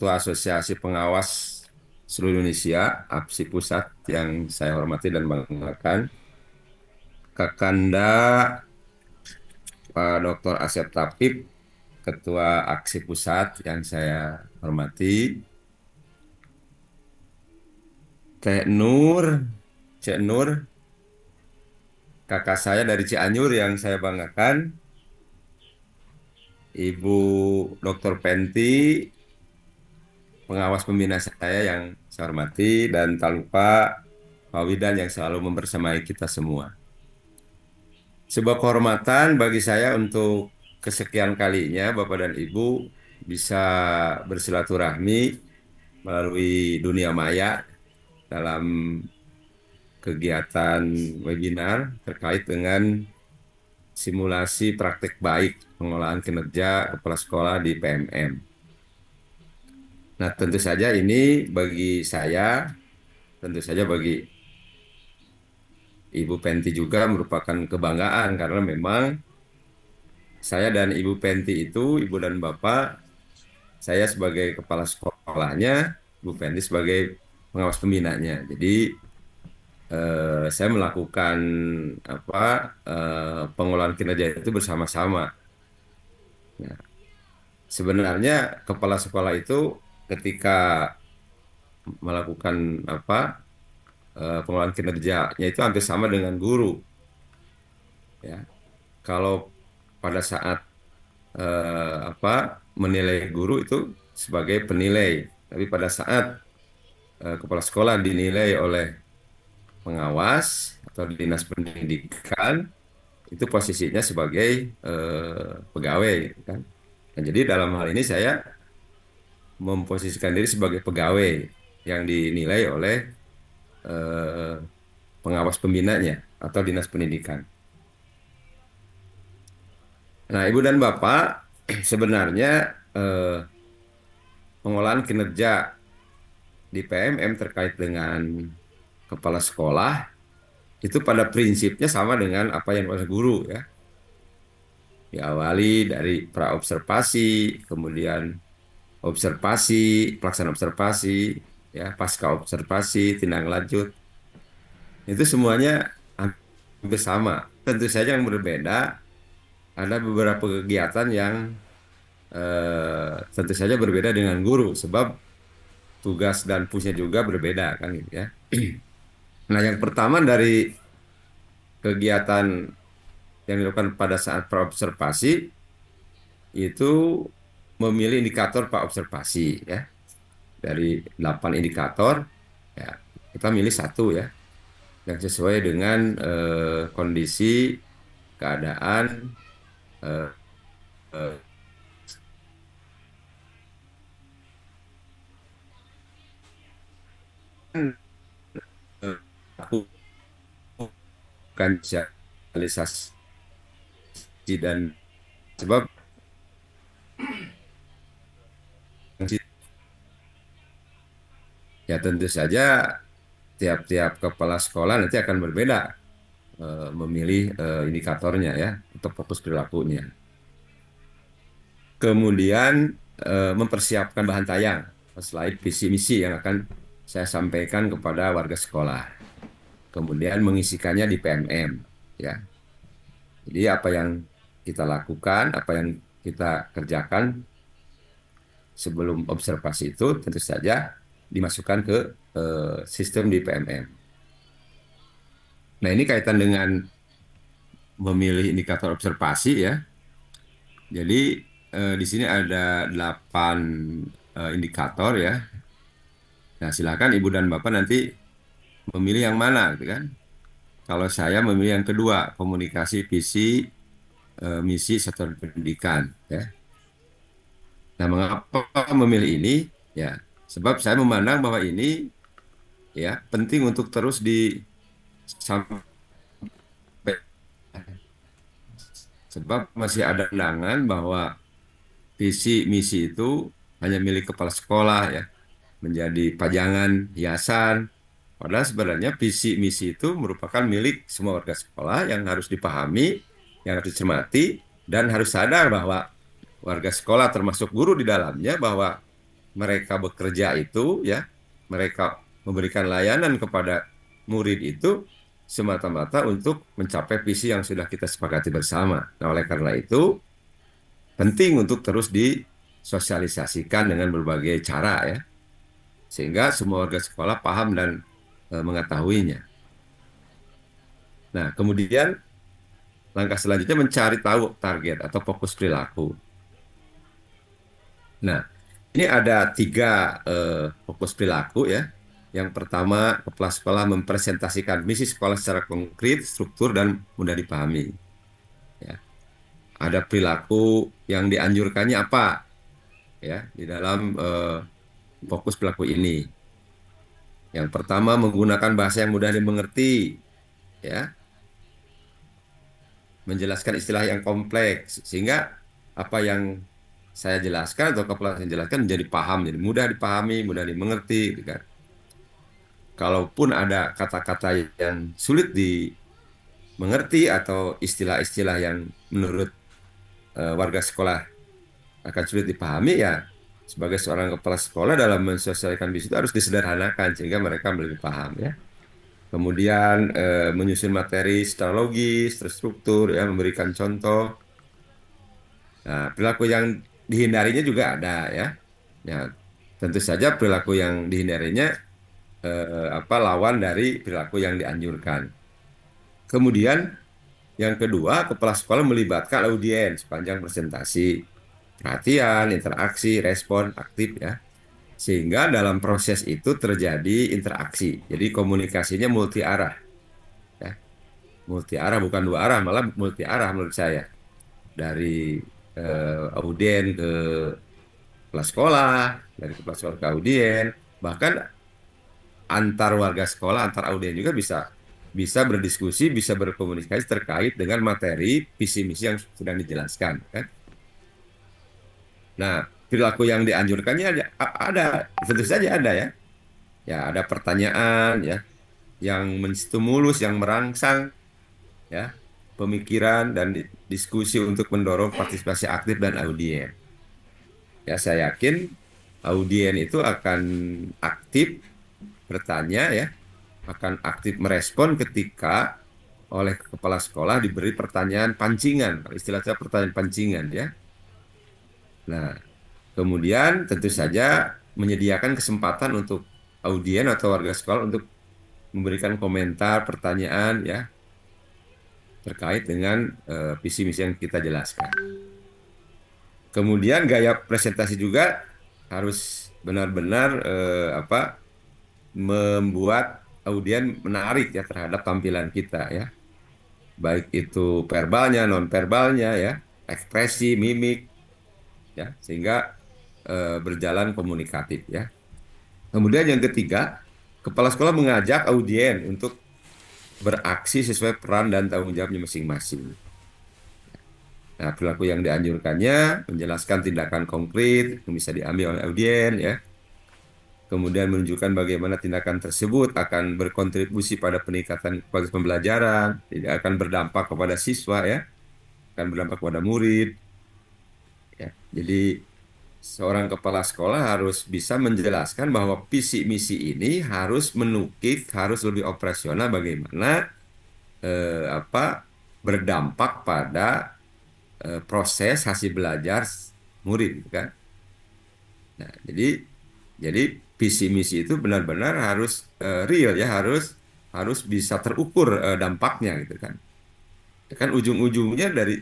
Ketua Asosiasi Pengawas seluruh Indonesia, APSI Pusat yang saya hormati dan banggakan, Kakanda Pak Dr. Asep Tapib, Ketua Aksi Pusat yang saya hormati, Teh Nur, Cek Nur, kakak saya dari Cianjur yang saya banggakan, Ibu Dr. Penti, pengawas pembina saya yang saya hormati dan tak lupa Pak Widan yang selalu membersamai kita semua. Sebuah kehormatan bagi saya untuk kesekian kalinya Bapak dan Ibu bisa bersilaturahmi melalui dunia maya dalam kegiatan webinar terkait dengan simulasi praktik baik pengolahan kinerja kepala sekolah di PMM. Nah, tentu saja ini bagi saya, tentu saja bagi Ibu Penti juga merupakan kebanggaan karena memang saya dan Ibu Penti itu, Ibu dan Bapak, saya sebagai kepala sekolahnya, Ibu Penti sebagai pengawas pembinanya. Jadi eh, saya melakukan apa eh, pengelolaan kinerja itu bersama-sama. Nah, sebenarnya kepala sekolah itu ketika melakukan apa eh, pengelolaan kinerjanya itu hampir sama dengan guru. Ya. Kalau pada saat eh, apa menilai guru itu sebagai penilai, tapi pada saat eh, kepala sekolah dinilai oleh pengawas atau dinas pendidikan itu posisinya sebagai eh, pegawai kan. Nah, jadi dalam hal ini saya memposisikan diri sebagai pegawai yang dinilai oleh eh, pengawas pembinanya atau dinas pendidikan. Nah, Ibu dan Bapak, sebenarnya eh, pengolahan kinerja di PMM terkait dengan kepala sekolah itu pada prinsipnya sama dengan apa yang oleh guru ya. Diawali dari praobservasi, kemudian observasi, pelaksanaan observasi, ya pasca observasi, tindak lanjut. Itu semuanya hampir sama. Tentu saja yang berbeda ada beberapa kegiatan yang eh, tentu saja berbeda dengan guru sebab tugas dan fungsinya juga berbeda kan gitu ya. Nah, yang pertama dari kegiatan yang dilakukan pada saat praobservasi itu memilih indikator pak observasi ya dari 8 indikator ya kita milih satu ya yang sesuai dengan eh, kondisi keadaan eh, eh, hmm. bukan sosialisasi dan sebab Ya tentu saja tiap-tiap kepala sekolah nanti akan berbeda e, memilih e, indikatornya ya untuk fokus perilakunya. Kemudian e, mempersiapkan bahan tayang selain visi misi yang akan saya sampaikan kepada warga sekolah. Kemudian mengisikannya di PMM ya. Jadi apa yang kita lakukan, apa yang kita kerjakan sebelum observasi itu tentu saja dimasukkan ke uh, sistem di PMM. Nah ini kaitan dengan memilih indikator observasi ya. Jadi uh, di sini ada 8 uh, eh, indikator ya. Nah silakan ibu dan bapak nanti memilih yang mana gitu kan. Kalau saya memilih yang kedua komunikasi visi uh, misi sektor pendidikan ya. Nah mengapa memilih ini ya? Sebab saya memandang bahwa ini ya penting untuk terus di sebab masih ada pandangan bahwa visi misi itu hanya milik kepala sekolah ya menjadi pajangan hiasan padahal sebenarnya visi misi itu merupakan milik semua warga sekolah yang harus dipahami yang harus dicermati dan harus sadar bahwa warga sekolah termasuk guru di dalamnya bahwa mereka bekerja itu ya mereka memberikan layanan kepada murid itu semata-mata untuk mencapai visi yang sudah kita sepakati bersama. Nah, oleh karena itu penting untuk terus disosialisasikan dengan berbagai cara ya. Sehingga semua warga sekolah paham dan e, mengetahuinya. Nah, kemudian langkah selanjutnya mencari tahu target atau fokus perilaku. Nah, ini ada tiga eh, fokus perilaku ya. Yang pertama, kepala sekolah mempresentasikan misi sekolah secara konkret, struktur, dan mudah dipahami. Ya. Ada perilaku yang dianjurkannya apa ya di dalam eh, fokus perilaku ini. Yang pertama, menggunakan bahasa yang mudah dimengerti. Ya, menjelaskan istilah yang kompleks sehingga apa yang saya jelaskan atau kepala saya jelaskan menjadi paham, jadi mudah dipahami, mudah dimengerti, gitu kan. Kalaupun ada kata-kata yang sulit dimengerti atau istilah-istilah yang menurut uh, warga sekolah akan sulit dipahami, ya sebagai seorang kepala sekolah dalam mensosialisasikan bisnis itu harus disederhanakan sehingga mereka lebih paham ya. Kemudian e, menyusun materi secara logis, terstruktur ya, memberikan contoh. Nah, perilaku yang dihindarinya juga ada ya. Ya tentu saja perilaku yang dihindarinya eh, apa lawan dari perilaku yang dianjurkan. Kemudian yang kedua, kepala sekolah melibatkan audiens sepanjang presentasi, perhatian, interaksi, respon aktif ya. Sehingga dalam proses itu terjadi interaksi. Jadi komunikasinya multi arah. Ya. Multi arah bukan dua arah, malah multi arah menurut saya. Dari eh, audien ke kelas sekolah, dari kepala sekolah ke audien, bahkan antar warga sekolah, antar audien juga bisa bisa berdiskusi, bisa berkomunikasi terkait dengan materi visi misi yang sedang dijelaskan, kan? Nah, perilaku yang dianjurkannya ada, ada tentu saja ada ya. Ya, ada pertanyaan ya yang menstimulus, yang merangsang ya pemikiran dan diskusi untuk mendorong partisipasi aktif dan audien. Ya, saya yakin audien itu akan aktif bertanya ya, akan aktif merespon ketika oleh kepala sekolah diberi pertanyaan pancingan, istilahnya pertanyaan pancingan ya. Nah, kemudian tentu saja menyediakan kesempatan untuk audien atau warga sekolah untuk memberikan komentar, pertanyaan ya terkait dengan uh, visi misi yang kita jelaskan. Kemudian gaya presentasi juga harus benar-benar uh, apa membuat audien menarik ya terhadap tampilan kita ya. Baik itu verbalnya, non verbalnya ya, ekspresi, mimik ya, sehingga uh, berjalan komunikatif ya. Kemudian yang ketiga, kepala sekolah mengajak audien untuk beraksi sesuai peran dan tanggung jawabnya masing-masing. Nah, perilaku yang dianjurkannya menjelaskan tindakan konkret yang bisa diambil oleh audien ya. Kemudian menunjukkan bagaimana tindakan tersebut akan berkontribusi pada peningkatan kualitas pembelajaran, tidak akan berdampak kepada siswa ya, akan berdampak kepada murid. Ya, jadi seorang kepala sekolah harus bisa menjelaskan bahwa visi misi ini harus menukik, harus lebih operasional bagaimana eh, apa berdampak pada eh, proses hasil belajar murid, kan? Nah, jadi jadi visi misi itu benar-benar harus eh, real ya, harus harus bisa terukur eh, dampaknya gitu kan. Kan ujung-ujungnya dari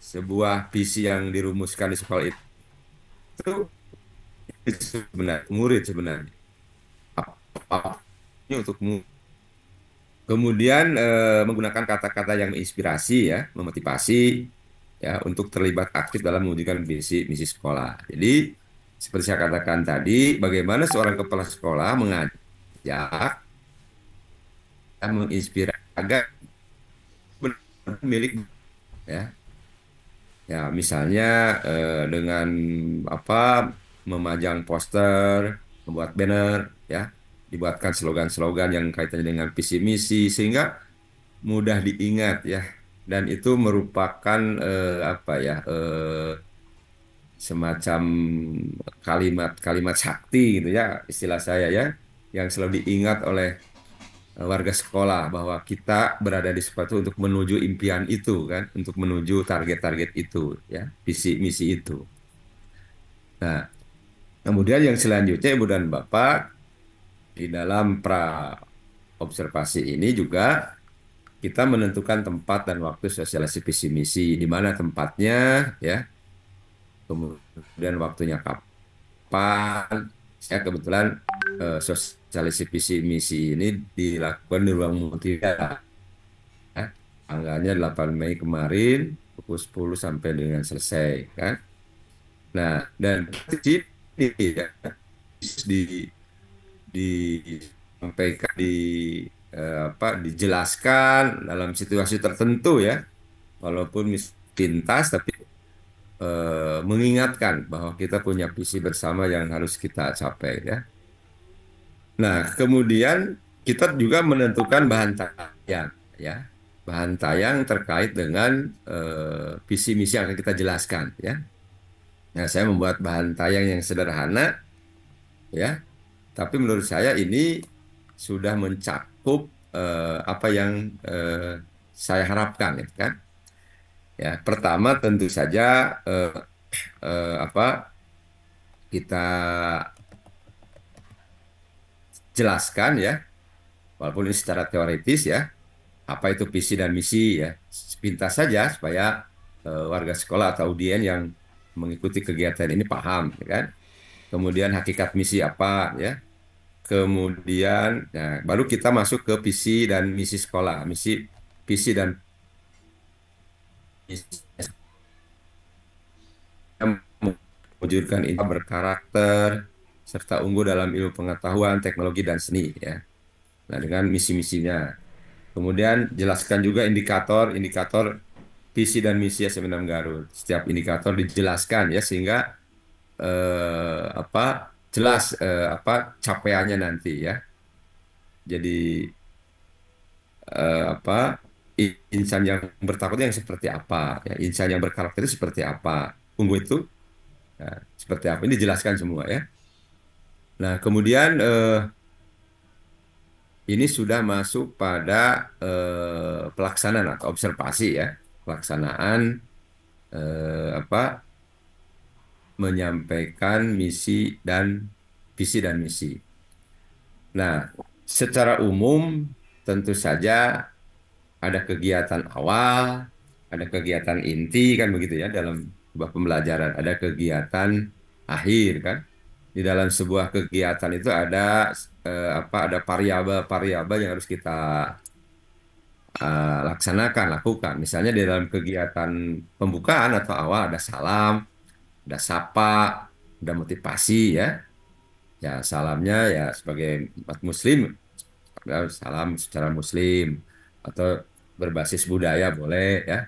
sebuah visi yang dirumuskan di sekolah itu itu sebenarnya murid sebenarnya apa untuk murid. kemudian e, menggunakan kata-kata yang menginspirasi ya memotivasi ya untuk terlibat aktif dalam mewujudkan misi misi sekolah jadi seperti saya katakan tadi bagaimana seorang kepala sekolah mengajak menginspirasi agar milik ya Ya, misalnya eh, dengan apa memajang poster, membuat banner, ya, dibuatkan slogan-slogan yang kaitannya dengan visi misi sehingga mudah diingat ya. Dan itu merupakan eh, apa ya eh, semacam kalimat-kalimat sakti gitu ya istilah saya ya yang selalu diingat oleh warga sekolah bahwa kita berada di sepatu untuk menuju impian itu kan untuk menuju target-target itu ya visi misi itu nah kemudian yang selanjutnya ibu dan bapak di dalam pra observasi ini juga kita menentukan tempat dan waktu sosialisasi visi misi di mana tempatnya ya kemudian waktunya kapan saya kebetulan uh, sosialisasi visi misi ini dilakukan di ruang mutiara, Ya. Anggarannya 8 Mei kemarin pukul 10 sampai dengan selesai kan. Nah, dan di ya, di disampaikan di eh, apa dijelaskan dalam situasi tertentu ya. Walaupun pintas tapi eh, mengingatkan bahwa kita punya visi bersama yang harus kita capai ya. Nah, kemudian kita juga menentukan bahan tayang ya. Bahan tayang terkait dengan uh, visi misi yang akan kita jelaskan ya. Nah, saya membuat bahan tayang yang sederhana ya. Tapi menurut saya ini sudah mencakup uh, apa yang uh, saya harapkan ya kan. Ya, pertama tentu saja uh, uh, apa kita jelaskan ya, walaupun ini secara teoritis ya, apa itu visi dan misi ya, sepintas saja supaya uh, warga sekolah atau audien yang mengikuti kegiatan ini paham, ya kan? Kemudian hakikat misi apa ya? Kemudian ya, baru kita masuk ke visi dan misi sekolah, misi visi dan misi mewujudkan ini berkarakter serta unggul dalam ilmu pengetahuan, teknologi, dan seni. Ya. Nah, dengan misi-misinya. Kemudian jelaskan juga indikator-indikator visi dan misi SM6 Garut. Setiap indikator dijelaskan ya sehingga eh, apa jelas eh, apa capaiannya nanti ya. Jadi eh, apa insan yang bertakut yang seperti apa, ya, insan yang berkarakter seperti apa, unggul itu ya, seperti apa ini dijelaskan semua ya. Nah, kemudian eh, ini sudah masuk pada eh, pelaksanaan atau observasi ya, pelaksanaan eh, apa menyampaikan misi dan visi dan misi. Nah, secara umum tentu saja ada kegiatan awal, ada kegiatan inti kan begitu ya dalam pembelajaran, ada kegiatan akhir kan di dalam sebuah kegiatan itu ada eh, apa ada variabel-variabel yang harus kita eh, laksanakan lakukan misalnya di dalam kegiatan pembukaan atau awal ada salam ada sapa ada motivasi ya ya salamnya ya sebagai umat muslim ya, salam secara muslim atau berbasis budaya boleh ya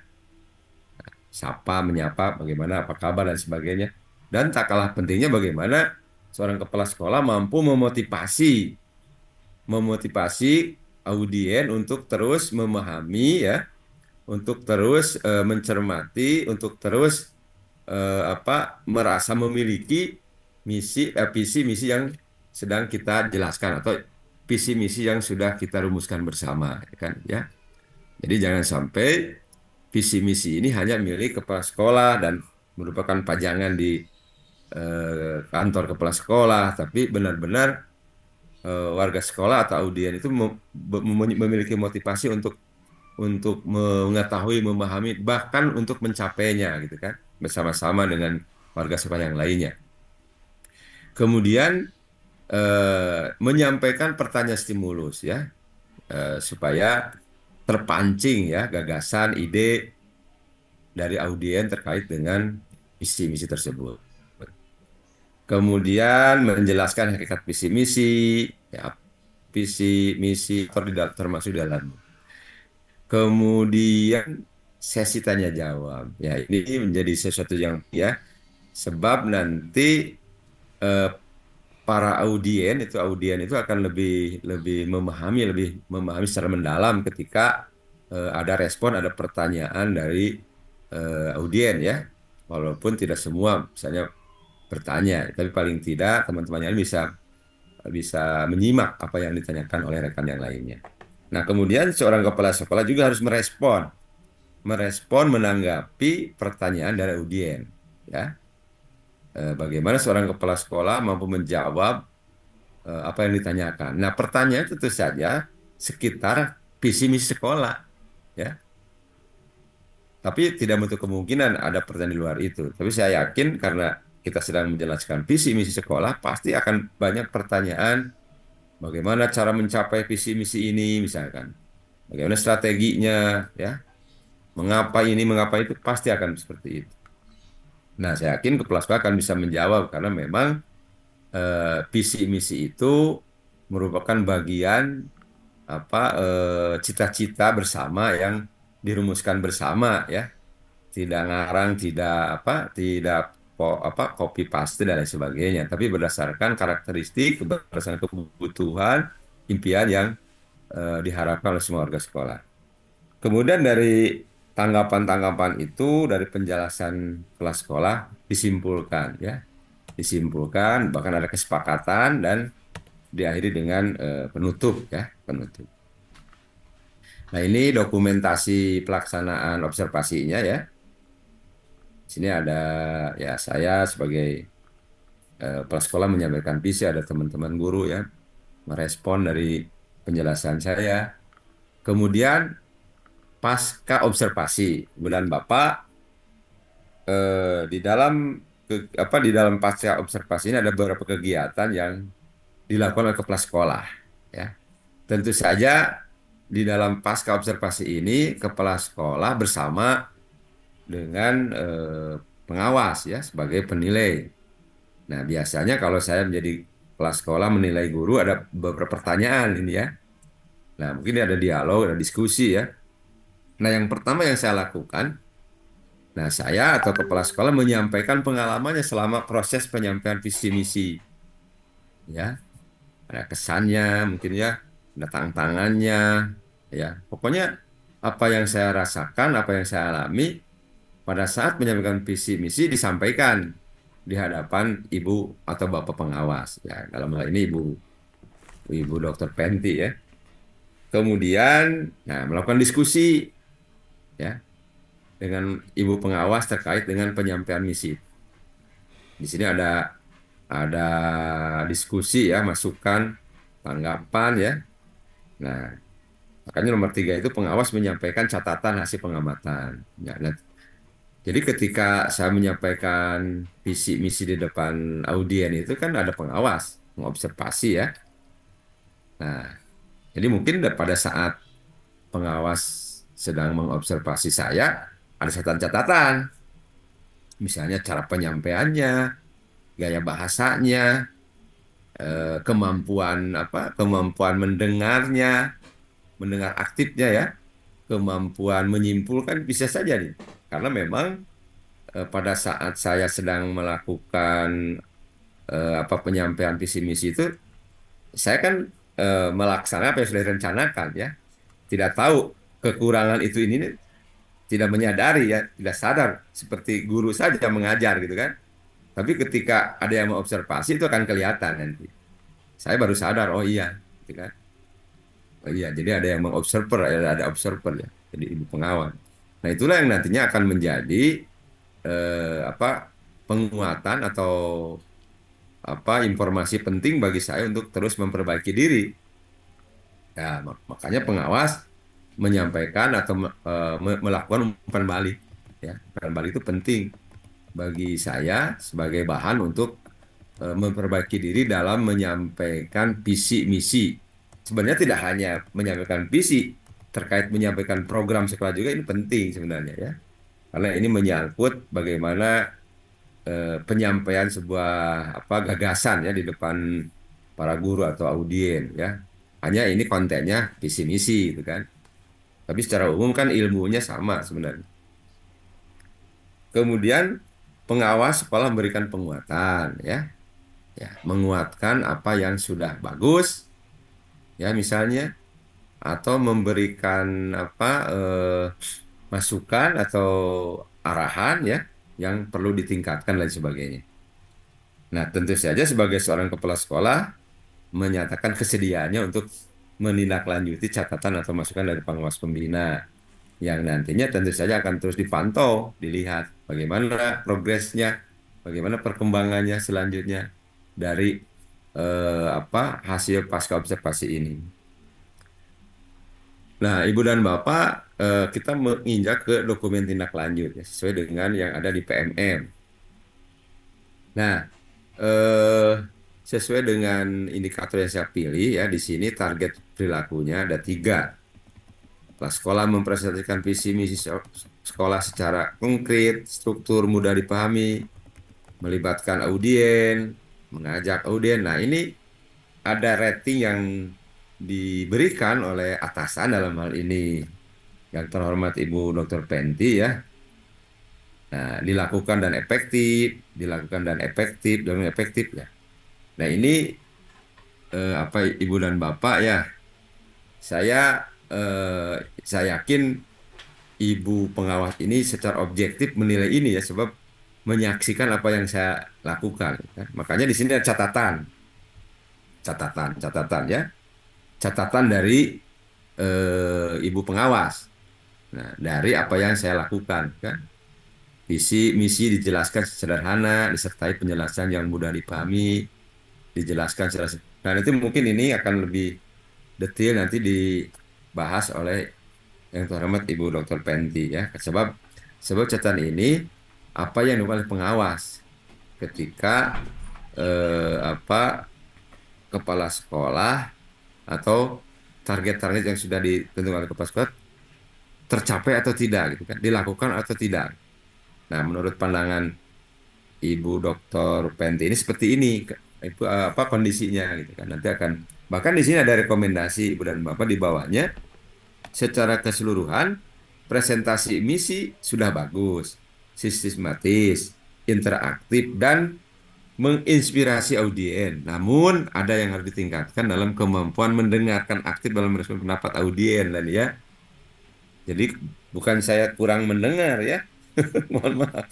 sapa menyapa bagaimana apa kabar dan sebagainya dan tak kalah pentingnya bagaimana seorang kepala sekolah mampu memotivasi memotivasi audien untuk terus memahami ya untuk terus e, mencermati untuk terus e, apa merasa memiliki misi eh, visi misi yang sedang kita jelaskan atau visi misi yang sudah kita rumuskan bersama ya kan ya jadi jangan sampai visi misi ini hanya milik kepala sekolah dan merupakan pajangan di Eh, kantor kepala sekolah, tapi benar-benar uh, warga sekolah atau audien itu mem memiliki motivasi untuk untuk mengetahui, memahami, bahkan untuk mencapainya gitu kan, bersama-sama dengan warga sekolah yang lainnya. Kemudian uh, menyampaikan pertanyaan stimulus ya, uh, supaya terpancing ya gagasan, ide dari audien terkait dengan misi-misi tersebut kemudian menjelaskan hakikat visi misi, ya, visi misi termasuk dalam. Kemudian sesi tanya jawab. Ya, ini menjadi sesuatu yang ya sebab nanti eh, para audien itu audien itu akan lebih lebih memahami lebih memahami secara mendalam ketika eh, ada respon ada pertanyaan dari eh, audien ya. Walaupun tidak semua misalnya bertanya, tapi paling tidak teman-temannya bisa bisa menyimak apa yang ditanyakan oleh rekan yang lainnya. Nah, kemudian seorang kepala sekolah juga harus merespon, merespon menanggapi pertanyaan dari audien, ya. Eh, bagaimana seorang kepala sekolah mampu menjawab eh, apa yang ditanyakan. Nah, pertanyaan tentu saja sekitar visi misi sekolah, ya. Tapi tidak menutup kemungkinan ada pertanyaan di luar itu. Tapi saya yakin karena kita sedang menjelaskan visi misi sekolah, pasti akan banyak pertanyaan bagaimana cara mencapai visi misi ini misalkan. Bagaimana strateginya ya? Mengapa ini, mengapa itu pasti akan seperti itu. Nah, saya yakin sekolah akan bisa menjawab karena memang eh, visi misi itu merupakan bagian apa cita eh, cita-cita bersama yang dirumuskan bersama ya. Tidak ngarang, tidak apa, tidak apa copy paste dan lain sebagainya, tapi berdasarkan karakteristik, berdasarkan kebutuhan, impian yang uh, diharapkan oleh semua warga sekolah. Kemudian dari tanggapan-tanggapan itu dari penjelasan kelas sekolah disimpulkan ya, disimpulkan bahkan ada kesepakatan dan diakhiri dengan uh, penutup ya, penutup. Nah, ini dokumentasi pelaksanaan observasinya ya sini ada ya saya sebagai eh, kepala sekolah menyampaikan visi, ada teman-teman guru ya merespon dari penjelasan saya. Kemudian pasca observasi bulan Bapak eh, di dalam ke, apa di dalam pasca observasi ini ada beberapa kegiatan yang dilakukan oleh kepala sekolah ya. Tentu saja di dalam pasca observasi ini kepala sekolah bersama dengan eh, pengawas ya sebagai penilai. Nah, biasanya kalau saya menjadi kelas sekolah menilai guru ada beberapa pertanyaan ini ya. Nah, mungkin ada dialog, ada diskusi ya. Nah, yang pertama yang saya lakukan Nah, saya atau kepala sekolah menyampaikan pengalamannya selama proses penyampaian visi misi. Ya. Ada kesannya mungkin ya, ada tantangannya, ya. Pokoknya apa yang saya rasakan, apa yang saya alami pada saat menyampaikan visi misi disampaikan di hadapan ibu atau bapak pengawas ya dalam hal ini ibu ibu dokter Penti ya kemudian nah, melakukan diskusi ya dengan ibu pengawas terkait dengan penyampaian misi di sini ada ada diskusi ya masukan tanggapan ya nah makanya nomor tiga itu pengawas menyampaikan catatan hasil pengamatan ya, nah, jadi ketika saya menyampaikan visi misi di depan audien itu kan ada pengawas, mengobservasi ya. Nah, jadi mungkin pada saat pengawas sedang mengobservasi saya, ada catatan-catatan. Misalnya cara penyampaiannya, gaya bahasanya, eh, kemampuan apa? kemampuan mendengarnya, mendengar aktifnya ya, kemampuan menyimpulkan bisa saja nih karena memang eh, pada saat saya sedang melakukan eh, apa penyampaian visi misi itu, saya kan eh, melaksanakan apa yang sudah direncanakan ya. Tidak tahu kekurangan itu ini tidak menyadari ya, tidak sadar seperti guru saja mengajar gitu kan. Tapi ketika ada yang mengobservasi itu akan kelihatan nanti. Saya baru sadar, oh iya, gitu kan. Oh iya, jadi ada yang mengobserver, ada observer ya, jadi ibu pengawal. Nah, itulah yang nantinya akan menjadi eh, apa penguatan atau apa informasi penting bagi saya untuk terus memperbaiki diri. Ya, makanya pengawas menyampaikan atau eh, melakukan umpan balik. Ya, umpan balik itu penting bagi saya sebagai bahan untuk eh, memperbaiki diri dalam menyampaikan visi misi. Sebenarnya tidak hanya menyampaikan visi, terkait menyampaikan program sekolah juga ini penting sebenarnya ya. Karena ini menyangkut bagaimana eh, penyampaian sebuah apa gagasan ya di depan para guru atau audien ya. Hanya ini kontennya visi misi gitu kan. Tapi secara umum kan ilmunya sama sebenarnya. Kemudian pengawas sekolah memberikan penguatan ya. Ya, menguatkan apa yang sudah bagus ya misalnya atau memberikan apa eh, masukan atau arahan ya yang perlu ditingkatkan dan sebagainya. Nah, tentu saja sebagai seorang kepala sekolah menyatakan kesediaannya untuk menindaklanjuti catatan atau masukan dari pengawas pembina yang nantinya tentu saja akan terus dipantau, dilihat bagaimana progresnya, bagaimana perkembangannya selanjutnya dari eh, apa hasil pasca observasi ini. Nah, Ibu dan Bapak, eh, kita menginjak ke dokumen tindak lanjut ya, sesuai dengan yang ada di PMM. Nah, eh, sesuai dengan indikator yang saya pilih ya, di sini target perilakunya ada tiga. Nah, sekolah mempresentasikan visi misi sekolah secara konkret, struktur mudah dipahami, melibatkan audien, mengajak audien. Nah, ini ada rating yang diberikan oleh atasan dalam hal ini yang terhormat Ibu Dr. Penti ya. Nah, dilakukan dan efektif, dilakukan dan efektif, dan efektif ya. Nah, ini eh, apa Ibu dan Bapak ya. Saya eh, saya yakin Ibu pengawas ini secara objektif menilai ini ya sebab menyaksikan apa yang saya lakukan. Ya. Makanya di sini ada catatan. Catatan, catatan ya catatan dari eh, ibu pengawas. Nah, dari apa yang saya lakukan kan. Visi misi dijelaskan sederhana disertai penjelasan yang mudah dipahami, dijelaskan secara Nah, itu mungkin ini akan lebih detail nanti dibahas oleh yang terhormat Ibu Dr. Penti ya. Sebab sebab catatan ini apa yang dilakukan pengawas ketika eh, apa kepala sekolah atau target-target yang sudah ditentukan oleh kepala sekolah tercapai atau tidak gitu kan dilakukan atau tidak nah menurut pandangan ibu dokter Penti ini seperti ini itu eh, apa kondisinya gitu kan nanti akan bahkan di sini ada rekomendasi ibu dan bapak di bawahnya secara keseluruhan presentasi misi sudah bagus sistematis interaktif dan menginspirasi audiens. Namun ada yang harus ditingkatkan dalam kemampuan mendengarkan aktif dalam merespon pendapat audiens dan ya. Jadi bukan saya kurang mendengar ya. Mohon maaf.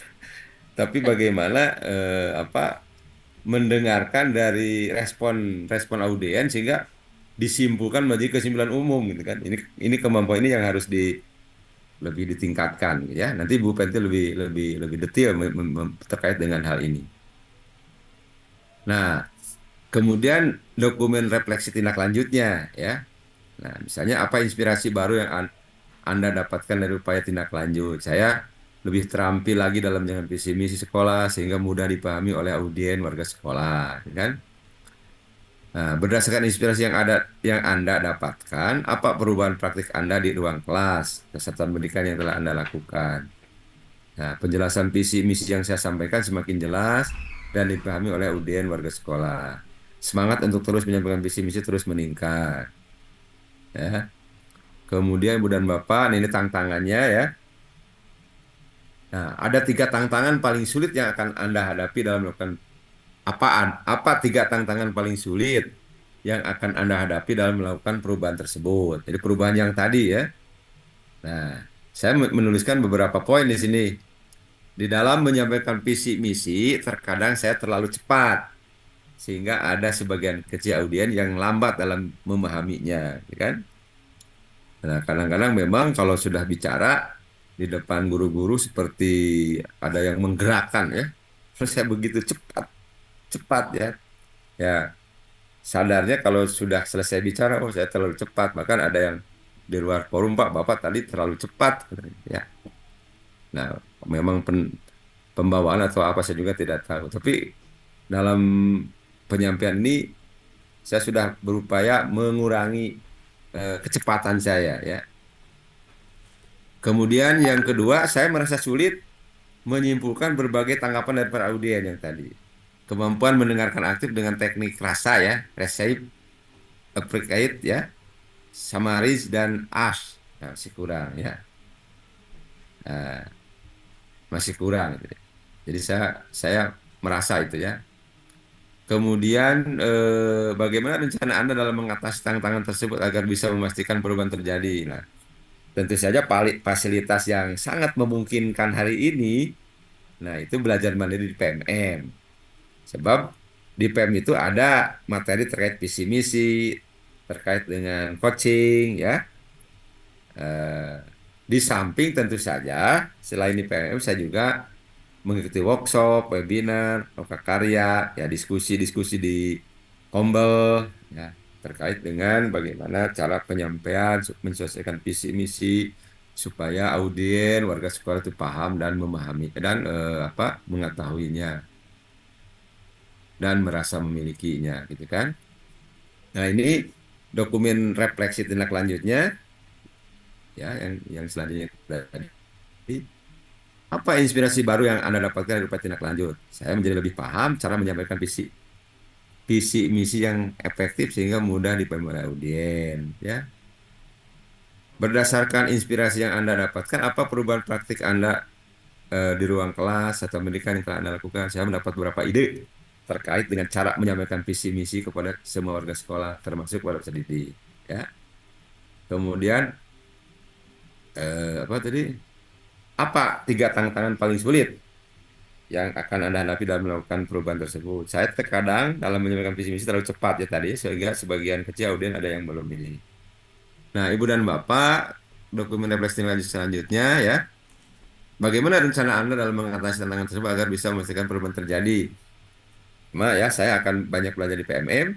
Tapi bagaimana eh, apa mendengarkan dari respon respon audiens sehingga disimpulkan menjadi kesimpulan umum gitu kan. Ini ini kemampuan ini yang harus di lebih ditingkatkan ya. Nanti Bu Penti lebih lebih lebih detail terkait dengan hal ini. Nah, kemudian dokumen refleksi tindak lanjutnya ya. Nah, misalnya apa inspirasi baru yang an Anda dapatkan dari upaya tindak lanjut? Saya lebih terampil lagi dalam jangan visi misi sekolah sehingga mudah dipahami oleh audien warga sekolah, ya kan? Nah, berdasarkan inspirasi yang ada yang Anda dapatkan, apa perubahan praktik Anda di ruang kelas, peserta pendidikan yang telah Anda lakukan? Nah, penjelasan visi misi yang saya sampaikan semakin jelas, dan dipahami oleh UDN warga sekolah. Semangat untuk terus menyampaikan visi misi terus meningkat. Ya. Kemudian Ibu dan Bapak, nah ini tantangannya ya. Nah, ada tiga tantangan paling sulit yang akan Anda hadapi dalam melakukan apa apa tiga tantangan paling sulit yang akan Anda hadapi dalam melakukan perubahan tersebut. Jadi perubahan yang tadi ya. Nah, saya menuliskan beberapa poin di sini. Di dalam menyampaikan visi misi, terkadang saya terlalu cepat sehingga ada sebagian kecil audiens yang lambat dalam memahaminya, ya kan? Nah, kadang-kadang memang kalau sudah bicara di depan guru-guru seperti ada yang menggerakkan ya. Terus saya begitu cepat, cepat ya. Ya, sadarnya kalau sudah selesai bicara, oh saya terlalu cepat. Bahkan ada yang di luar forum, Pak, Bapak tadi terlalu cepat. Ya. Nah, memang pen, pembawaan atau apa saya juga tidak tahu. Tapi dalam penyampaian ini saya sudah berupaya mengurangi eh, kecepatan saya ya. Kemudian yang kedua, saya merasa sulit menyimpulkan berbagai tanggapan dari para audiens yang tadi. Kemampuan mendengarkan aktif dengan teknik rasa ya, receive, eh, appreciate ya, samaris dan ash nah, si kurang ya. Nah, masih kurang gitu. jadi saya saya merasa itu ya kemudian eh, bagaimana rencana anda dalam mengatasi tantangan tersebut agar bisa memastikan perubahan terjadi nah tentu saja fasilitas yang sangat memungkinkan hari ini nah itu belajar mandiri di PMM sebab di PM itu ada materi terkait visi misi terkait dengan coaching ya Eh, di samping tentu saja selain di PMM saya juga mengikuti workshop, webinar, loka karya, ya diskusi-diskusi di Kombel ya terkait dengan bagaimana cara penyampaian mensosialisasikan visi misi supaya audien warga sekolah itu paham dan memahami dan eh, apa mengetahuinya dan merasa memilikinya gitu kan. Nah, ini dokumen refleksi tindak lanjutnya ya yang, yang selanjutnya tadi apa inspirasi baru yang Anda dapatkan dari tindak lanjut? Saya menjadi lebih paham cara menyampaikan visi visi misi yang efektif sehingga mudah dipahami oleh audiens, ya. Berdasarkan inspirasi yang Anda dapatkan, apa perubahan praktik Anda e, di ruang kelas atau pendidikan yang telah Anda lakukan? Saya mendapat beberapa ide terkait dengan cara menyampaikan visi misi kepada semua warga sekolah termasuk warga pendidik, ya. Kemudian eh, apa tadi apa tiga tantangan paling sulit yang akan anda hadapi dalam melakukan perubahan tersebut. Saya terkadang dalam menyampaikan visi misi terlalu cepat ya tadi sehingga sebagian kecil audiens ada yang belum ini. Nah ibu dan bapak dokumen refleksi lanjut selanjutnya ya. Bagaimana rencana anda dalam mengatasi tantangan tersebut agar bisa memastikan perubahan terjadi? Ma ya saya akan banyak belajar di PMM.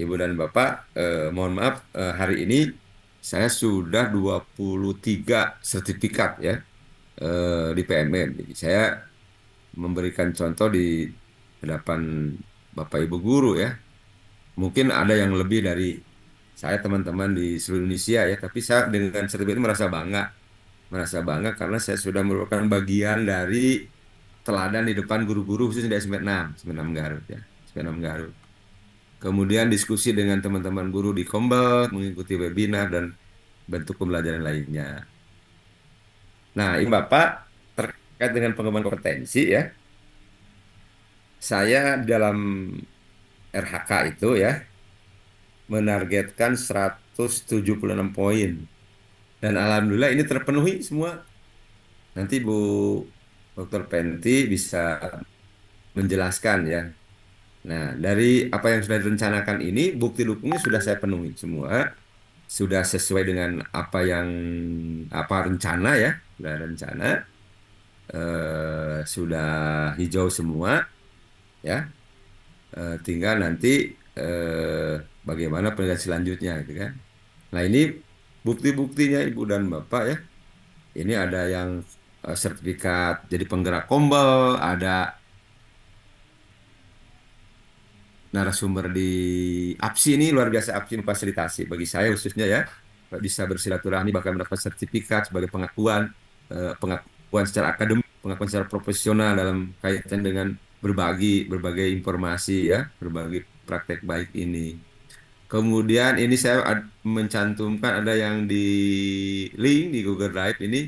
Ibu dan bapak eh, mohon maaf eh, hari ini saya sudah 23 sertifikat ya eh, di PMN. Jadi saya memberikan contoh di hadapan Bapak Ibu guru ya. Mungkin ada yang lebih dari saya teman-teman di seluruh Indonesia ya, tapi saya dengan sertifikat ini merasa bangga. Merasa bangga karena saya sudah merupakan bagian dari teladan di depan guru-guru khususnya di SMP 6, SMP 6 Garut ya, SMP 6 Garut kemudian diskusi dengan teman-teman guru di Kombel, mengikuti webinar dan bentuk pembelajaran lainnya. Nah, ini Bapak terkait dengan pengembangan kompetensi ya. Saya dalam RHK itu ya menargetkan 176 poin. Dan alhamdulillah ini terpenuhi semua. Nanti Bu Dr. Penti bisa menjelaskan ya Nah, dari apa yang sudah direncanakan ini, bukti dukungnya sudah saya penuhi semua, sudah sesuai dengan apa yang apa rencana ya, sudah rencana, eh, sudah hijau semua, ya. Eh, tinggal nanti eh, bagaimana penelitian selanjutnya, gitu kan? Nah ini bukti-buktinya ibu dan bapak ya. Ini ada yang eh, sertifikat jadi penggerak kombel, ada narasumber di APSI ini luar biasa APSI memfasilitasi bagi saya khususnya ya bisa bersilaturahmi bahkan mendapat sertifikat sebagai pengakuan eh, pengakuan secara akademik pengakuan secara profesional dalam kaitan dengan berbagi berbagai informasi ya berbagi praktek baik ini kemudian ini saya mencantumkan ada yang di link di Google Drive ini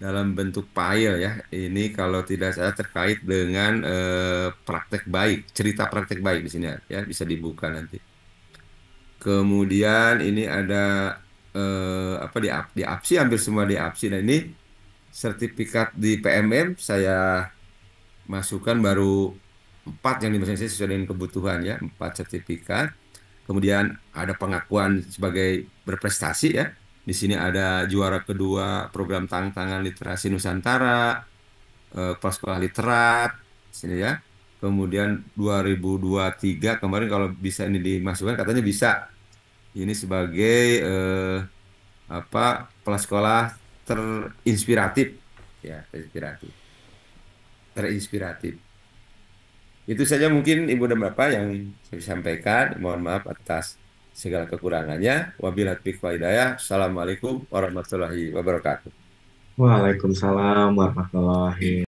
dalam bentuk file ya. Ini kalau tidak salah terkait dengan eh, praktek baik, cerita praktek baik di sini ya, ya bisa dibuka nanti. Kemudian ini ada eh, apa di di APSI hampir semua di APSI. Nah ini sertifikat di PMM saya masukkan baru empat yang dimaksud saya sesuai dengan kebutuhan ya empat sertifikat. Kemudian ada pengakuan sebagai berprestasi ya di sini ada juara kedua program tantangan literasi Nusantara, eh, sekolah literat, sini ya. Kemudian 2023 kemarin kalau bisa ini dimasukkan katanya bisa. Ini sebagai eh, apa sekolah terinspiratif ya terinspiratif terinspiratif itu saja mungkin ibu dan bapak yang saya sampaikan mohon maaf atas segala kekurangannya. Wabil wa hidayah. Assalamualaikum warahmatullahi wabarakatuh. Waalaikumsalam warahmatullahi